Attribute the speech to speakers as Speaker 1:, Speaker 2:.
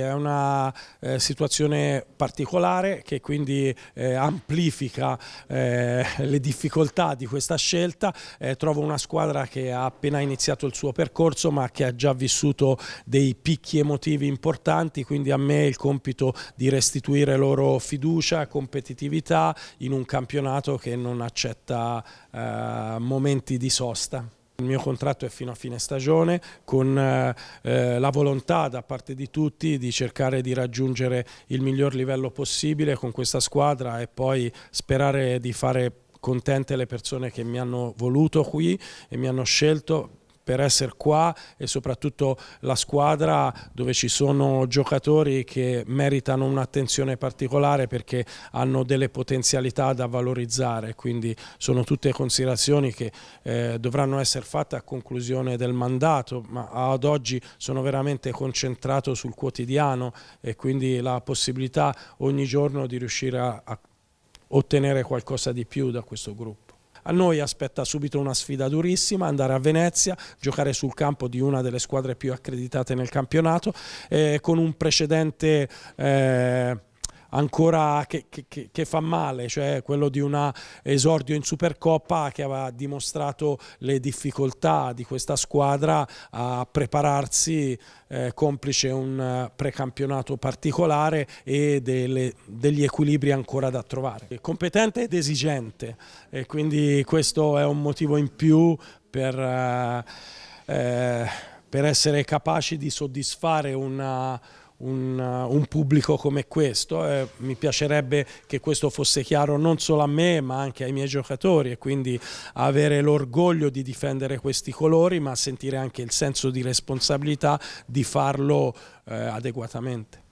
Speaker 1: È una eh, situazione particolare che quindi eh, amplifica eh, le difficoltà di questa scelta, eh, trovo una squadra che ha appena iniziato il suo percorso ma che ha già vissuto dei picchi emotivi importanti, quindi a me il compito di restituire loro fiducia, competitività in un campionato che non accetta eh, momenti di sosta. Il mio contratto è fino a fine stagione con eh, eh, la volontà da parte di tutti di cercare di raggiungere il miglior livello possibile con questa squadra e poi sperare di fare contente le persone che mi hanno voluto qui e mi hanno scelto per essere qua e soprattutto la squadra dove ci sono giocatori che meritano un'attenzione particolare perché hanno delle potenzialità da valorizzare, quindi sono tutte considerazioni che eh, dovranno essere fatte a conclusione del mandato, ma ad oggi sono veramente concentrato sul quotidiano e quindi la possibilità ogni giorno di riuscire a, a ottenere qualcosa di più da questo gruppo. A noi aspetta subito una sfida durissima, andare a Venezia, giocare sul campo di una delle squadre più accreditate nel campionato, eh, con un precedente... Eh, ancora che, che, che, fa male, cioè quello di un esordio in Supercoppa che aveva dimostrato le difficoltà di questa squadra a prepararsi eh, complice un precampionato particolare e delle, degli equilibri ancora da trovare. È competente ed esigente e quindi questo è un motivo in più per... Eh, eh, per essere capaci di soddisfare una, un, uh, un, pubblico come questo. Eh, mi piacerebbe che questo fosse chiaro non solo a me ma anche ai miei giocatori e quindi avere l'orgoglio di difendere questi colori ma sentire anche il senso di responsabilità di farlo eh, adeguatamente.